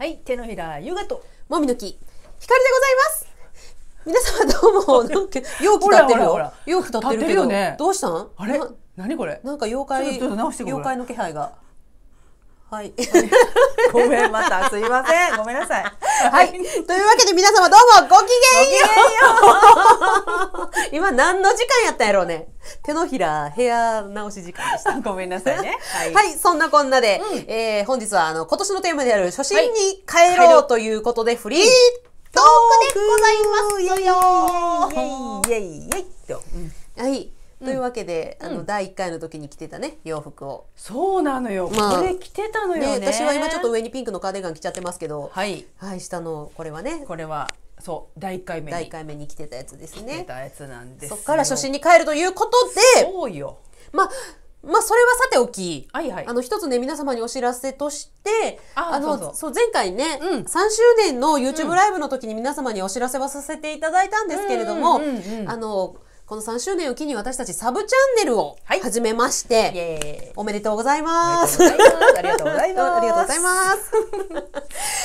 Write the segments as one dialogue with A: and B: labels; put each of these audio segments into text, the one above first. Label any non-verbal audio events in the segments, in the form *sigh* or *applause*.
A: はい手のひらゆがともみの木りでございます皆様どうも *laughs* なんか容器立ってるよ容器立ってるけどね、どうしたんあれ何これなんか妖怪妖怪の気配がはい。*laughs* ごめん、また、すいません。ごめんなさい。はい。というわけで皆様どうもごきげんよう *laughs* 今何の時間やったやろうね。手のひら、部屋直し時間でした。*laughs* ごめんなさいね。はい、はい、そんなこんなで、うん、えー、本日はあの、今年のテーマである初心に帰ろうということで、フリートークでございますよイェイイェイイェイはい。というわけで、うん、あの第1回の時に着てたね洋服をそうなのよ、まあ、これ着てたのよね、ね、私は今ちょっと上にピンクのカーディガン着ちゃってますけどはい、はい、下のこれはねこれはそう第1回目第1回目に来てたやつですねたやつなんですそっから初心に帰るということでそうよまあまあそれはさておき、はいはいあの一つね皆様にお知らせとしてあーのそうそう前回ね、うん3周年の YouTube ライブの時に皆様にお知らせはさせていただいたんですけれども、うんうんうんうんあのこの3周年を機に私たちサブチャンネルを始めまして、おめでとうございます。ありがとうございます。ありがとうございま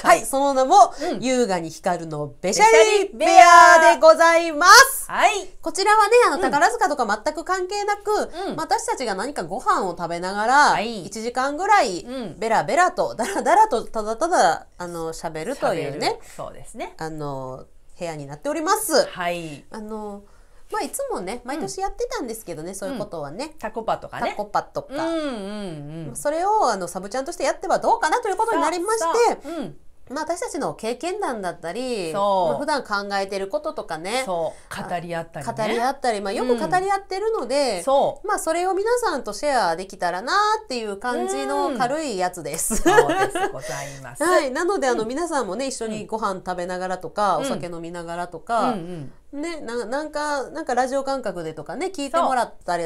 A: す。はい、その名も、優雅に光るのべしゃりベアでございます。はい。こちらはね、あの、宝塚とか全く関係なく、私たちが何かご飯を食べながら、1時間ぐらい、ベラベラと、だらだらと、ただただ、あの、喋るというね。そうですね。あの、部屋になっております。はい。あの、まあいつもね毎年やってたんですけどね、うん、そういうことはね、タコパとかねタコパとか、うんうんうん、それをあのサブちゃんとしてやってはどうかなということになりまして、うんまあ、私たちの経験談だったり、まあ、普段考えてることとかね語り合ったり、ね、語り合ったり、まあ、よく語り合ってるので、うん、まあ、それを皆さんとシェアできたらなっていう感じの軽いやつです。*laughs* はい、なのであの、うん、皆さんもね一緒にご飯食べながらとか、お酒飲みながらとか、うんうんねななんかなんかラジオ感覚でとかね聞いてもらったり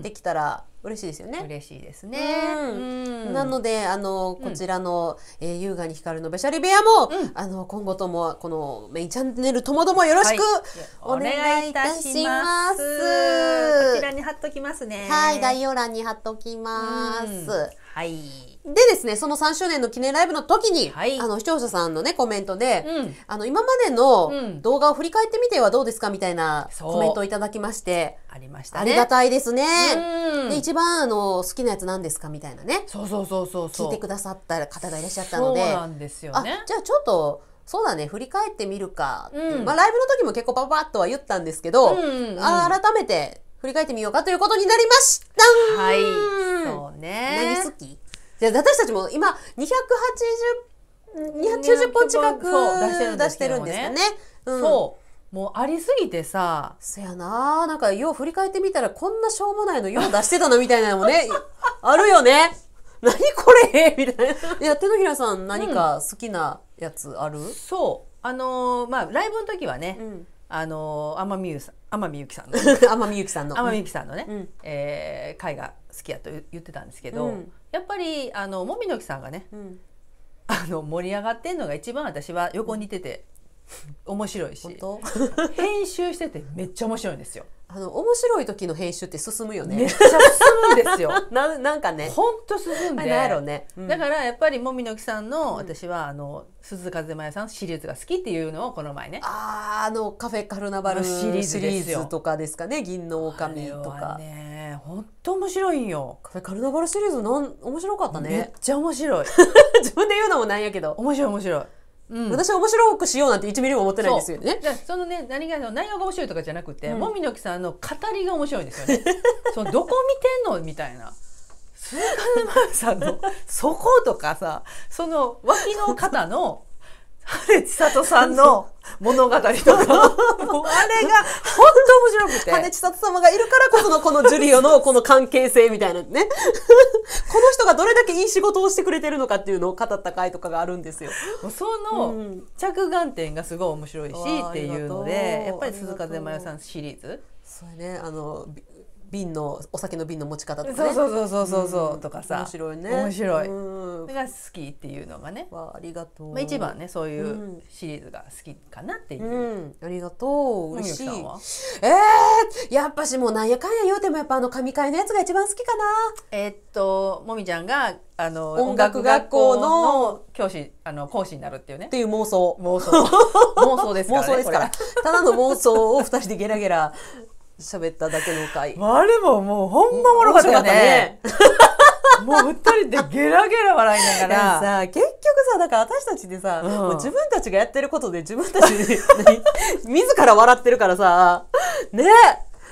A: できたら嬉しいですよね。嬉しいですね。なのであのこちらの、うん、えー、優雅に光るのべしゃり部屋も、うん、あの今後ともこのメインチャンネルともどもよろしく、お願いいたします。こちらに貼っときますね。はい概要欄に貼っときます。はい。でですね、その3周年の記念ライブの時に、はい、あの視聴者さんのね、コメントで、うん、あの今までの動画を振り返ってみてはどうですかみたいなコメントをいただきまして、ありました、ね、ありがたいですね。で、一番あの好きなやつ何ですかみたいなね、そうそうそうそう聞いてくださった方がいらっしゃったので、そうなんですよ、ね、じゃあちょっと、そうだね振り返ってみるか、うん、まあライブの時も結構パパッとは言ったんですけど、うんうん、改めて振り返ってみようかということになりましたはいそうね何好きで私たちも今280 290本近く出してるんですよね。うん、そうもうありすぎてさ。そやななんかよう振り返ってみたらこんなしょうもないのよう出してたのみたいなのもね、*laughs* あるよね。*laughs* 何これみたいな。*laughs* いや、手のひらさん何か好きなやつある、うん、そう。あのー、まあ、ライブの時はね、うん、あの天海祐さん、天海祐希さんの。天海祐希さんの。天海ゆきさんのね、うん、えー、絵画好きやと言ってたんですけど、うんやっぱりあのもみの木さんがね、うん、あの盛り上がってんのが一番私は横にいてて。面白いし編集しててめっちゃ面白いんですよ。あの面白い時の編集って進むよね。めっちゃ進むんですよ。*laughs* ななんかね。本当進んで。やろね、うん、だからやっぱりもみの木さんの、私はあの鈴風真也さんシリーズが好きっていうのをこの前ね。あああのカフェカルナバルシリーズとかですかね銀の狼とか。ねと面白いんよカルナバルシリーズなん面白かったねめっちゃ面白い *laughs* 自分で言うのもなんやけど面白い面白い、うん、私は面白くしようなんて1ミリも思ってないんですよねそのね何が内容が面白いとかじゃなくて、もみのきさんの語りが面白いんですよね *laughs* そのどこ見てんのみたいなスーパーマンさんのそことかさその脇の方の春千里さんの物語とか *laughs* あれが本当面白くて羽地里様がいるからこそのこのジュリオのこの関係性みたいなね *laughs* この人がどれだけいい仕事をしてくれてるのかっていうのを語った回とかがあるんですよ。その着眼点がすごい面白いし、っていうのでやっぱり鈴風真世さんシリーズ。それねあの瓶のお酒の瓶の持ち方とか、ね、そうそうそうそうそうとかさ、面白いね面白い、うん、が好きっていうのがねわありがとう、まあ、一番ねそういうシリーズが好きかなっていう、うん、ありがとう嬉しいえー、やっぱしもうなんやかんや言うてもやっぱあの神会のやつが一番好きかなえー、っともみちゃんがあの音楽学校の教師あの講師になるっていうねっていう妄想妄想妄想ですから、ね、妄想ですからただの妄想を二人でゲラゲラ喋っただけの回。あれももうほんまもろかったね。もう二人でゲラゲラ笑いながら。さ、結局さ、だから私たちでさ、うん、もう自分たちがやってることで自分たちで *laughs* 自ら笑ってるからさ、ね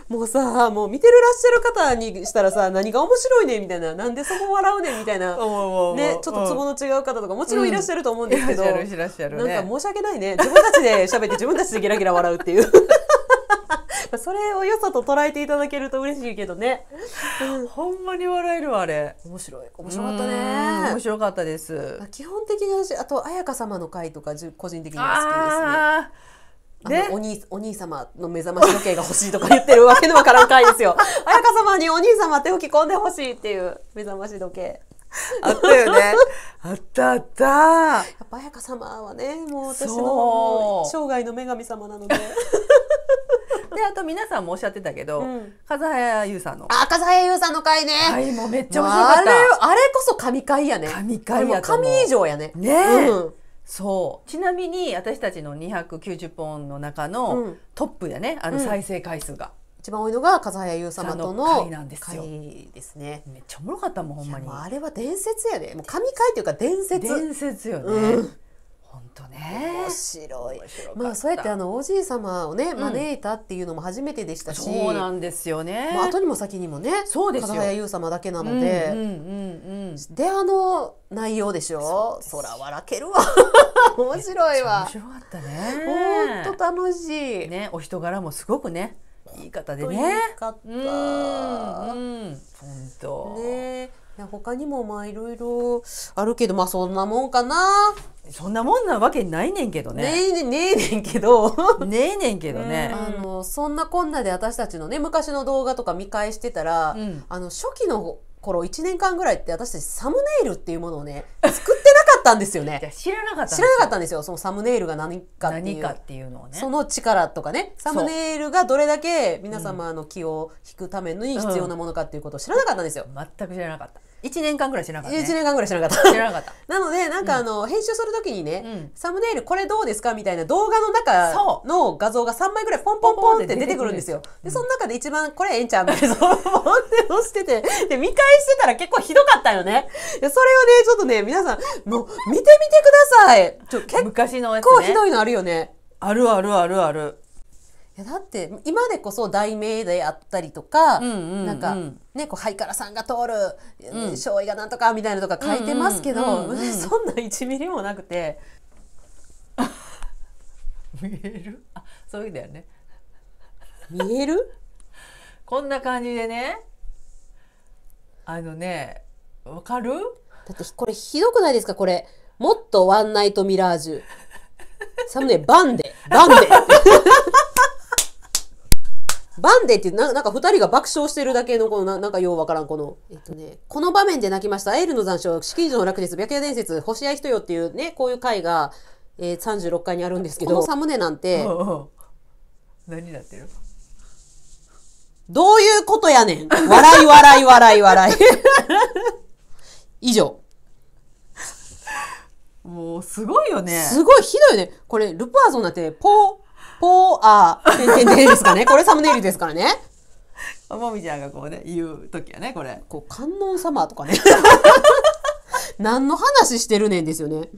A: もうさ、もう見てるらっしゃる方にしたらさ、何が面白いねみたいな、なんでそこ笑うねみたいな、ね、ちょっとツボの違う方とかもちろんいらっしゃると思うんですけど、なんか申し訳ないね。自分たちで喋って自分たちでゲラゲラ笑うっていう。それをよさと捉えていただけると嬉しいけどね、うん、ほんまに笑えるあれ面白い面白かったね面白かったです基本的な私あと彩香様の回とか個人的には好きですねね、お兄お兄様の目覚まし時計が欲しいとか言ってるわけのわからん回ですよ。*laughs* 綾香様にお兄様手を吹き込んでほしいっていう目覚まし時計。あったよね。あったあった。やっぱ綾香様はね、もう私の生涯の女神様なので。*laughs* *laughs* であと皆さんもおっしゃってたけど、うん、和早優さんのあ和早優さんの回ねはいもうめっちゃ面白かった、まあ、あれこそ神回やね神回や神以上やねねえ、うんそうちなみに私たちの290本の中のトップやね、あの再生回数が、うん、一番多いのが風早優様との回なんですよですねめっちゃおもろかったもんほんまにあれは伝説やで、ね、もう神回というか伝説伝説よね、うん本当ね面白いまあそうやってあのおじい様をね招いたっていうのも初めてでしたし、うん、そうなんですよね、まあ、後にも先にもねそうですよ金優様だけなので、うんうんうん、であの内容でしょうそら笑けるわ *laughs* 面白いわ面白かったね本当楽しいねお人柄もすごくねいい方でね言い方本当ね他にもまあいろいろあるけどまあそんなもんかなそんなもんなわけないねんけどね。ねえねねえねんけど。ねえねんけどね。あの、そんなこんなで私たちのね、昔の動画とか見返してたら、うん、あの、初期の頃1年間ぐらいって私たちサムネイルっていうものをね、作ってなかったんですよね。知らなかった知らなかったんですよ。そのサムネイルが何かっていう。何かっていうのをね。その力とかね、サムネイルがどれだけ皆様の気を引くために必要なものかっていうことを知らなかったんですよ。うん、全く知らなかった。1年間ぐらいしなかった、ね、1年間ぐらいしなかったなかったなのでなんかあの、うん、編集するときにね、うん、サムネイルこれどうですかみたいな動画の中の画像が3枚ぐらいポンポンポンって出てくるんですよでその中で一番これええんちゃうみたいなポンって押しててで見返してたら結構ひどかったよねそれをねちょっとね皆さんもう見てみてくださいちょ結構ひどいのあるよねあるあるあるあるやだって今でこそ題名であったりとか、うんうんうん、なんかねこうハイカラさんが通る、うん、醤油がなんとかみたいなとか書いてますけど、うんうん、*laughs* そんな1ミリもなくて *laughs* 見えるあそういうだよね見えるこんな感じでねあのねわかるだってこれひどくないですかこれもっとワンナイトミラージュサムネバンでバンで *laughs* バンデってな、なんか二人が爆笑してるだけの、このな、なんかようわからん、この、えっとね、この場面で泣きました、エールの残照、四季の落日、白夜伝説、星合人よっていうね、こういう回が、えー、36回にあるんですけど、このサムネなんて、おうおう何なってるどういうことやねん笑い笑い笑い笑い。*laughs* 以上。もうすごいよね。すごいひどいね。これ、ルパーゾンなんて、ポー、ポーアー、てんてんてんですかね。*laughs* これサムネイルですからね。もみちゃんがこうね、言う時はね、これ。こう、観音様とかね。*laughs* 何の話してるねんですよね。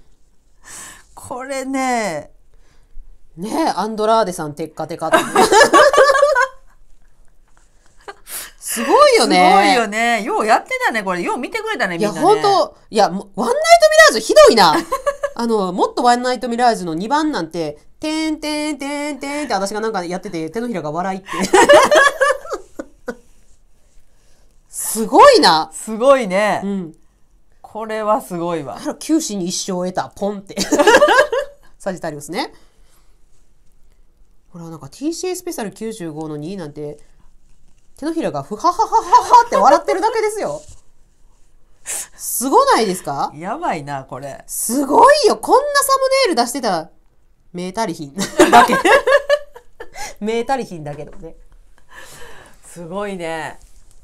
A: これね。ねアンドラーデさん、テッカテカって。すごいよね。すごいよね。ようやってたね、これ。よう見てくれたね、みんな、ね。いや、ほんと。いや、ワンナイトミラーズひどいな。あの、もっとワンナイトミラージュの2番なんて、てんてんてんてんって私がなんかやってて、手のひらが笑いって。すごいな。すごいね。うん。これはすごいわ。九死に一生を得た、ポンって。*laughs* サジタリオスね。ほら、なんか TCA スペシャル95の2なんて、手のひらがふはははははって笑ってるだけですよ。すごないですかやばいな、これ。すごいよ。こんなサムネイル出してたメータリヒンだけ。メータリヒンだけどね。すごいね。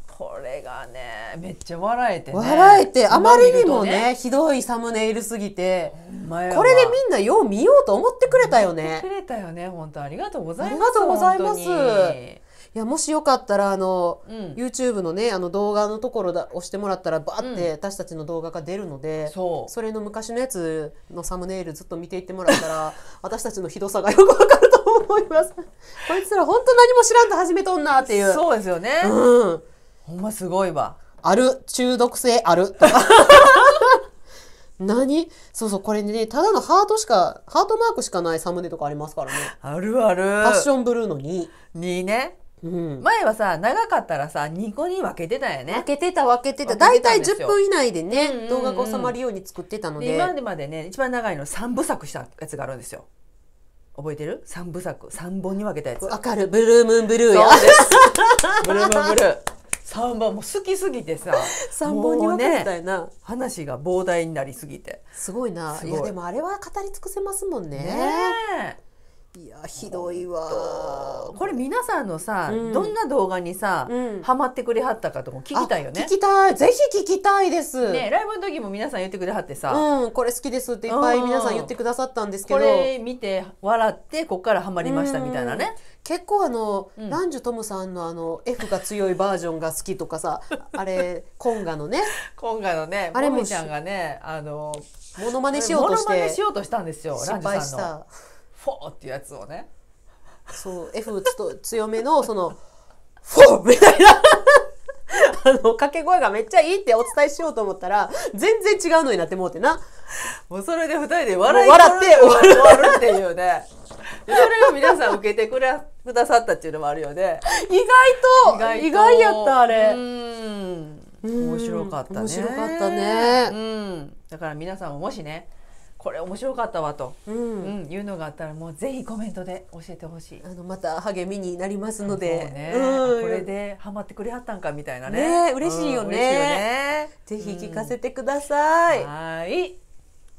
A: これがね、めっちゃ笑えて、ね、笑えて、あまりにもね、ねひどいサムネイルすぎて、これでみんなよう見ようと思ってくれたよね。くれたよね、本当ありがとうございます。ありがとうございます。いやもしよかったらあの、うん、YouTube のねあの動画のところだ押してもらったらバーって私たちの動画が出るので、うそれの昔のやつのサムネイルずっと見ていってもらったら *laughs* 私たちのひどさがよくわかると思います。*laughs* こいつら本当何も知らんと始めとんなっていう。そうですよね。うん。ほんますごいわ。ある中毒性ある *laughs* 何そうそうこれねただのハートしかハートマークしかないサムネとかありますからねあるあるファッションブルーの2 2ね前はさ長かったらさ2個に分けてたよね分けてた分けてた大体10分以内でね、動画が収まるように作ってたので今までね一番長いの3部作したやつがあるんですよ覚えてる ?3 部作3本に分けたやつわかるブルームーンブルーや
B: ブルームーンブルー
A: 3本も好きすぎてさ3本に分けたいな、話が膨大になりすぎてすごいないやでもあれは語り尽くせますもんねねいやひどいわこれ皆さんのさ、うん、どんな動画にさ、うん、ハマってくれはったかとも聞きたいよね聞きたいぜひ聞きたいですねライブの時も皆さん言ってくれはってさ、うん、これ好きですっていっぱい皆さん言ってくださったんですけど、これ見て笑ってこっからハマりましたみたいなね、結構あの、うん、ランジュトムさんのあの F が強いバージョンが好きとかさ *laughs* あれコンガのねコンガのねあれもちゃんがねあのモノマネしようとしてモノマネしようとしたんですよランジュさんの。フォーっていうやつをねそう F と強めの *laughs* そのフォーみたいな *laughs* あの掛け声がめっちゃいいってお伝えしようと思ったら全然違うのになってもうてなもうそれで2人で笑い笑って終わる終わるっていうねそれを皆さん受けてくれくださったっていうのもあるよね意外と意外やったあれ面白かったね面白かったね、うん、だから皆さんももしねこれ面白かったわと、うんうん、いうのがあったらもうぜひコメントで教えてほしいあのまた励みになりますので、ねうん、これでハマってくれはったんかみたいなねね嬉しいよね,、ねぜひ聞かせてください、はい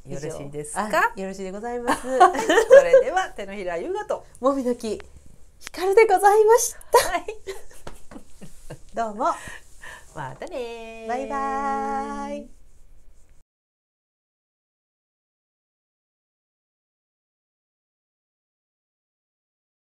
A: よろしいですかよろしいでございます *laughs* それでは手のひら優雅ともみの木光でございました、はい、どうも *laughs* またねバイバイ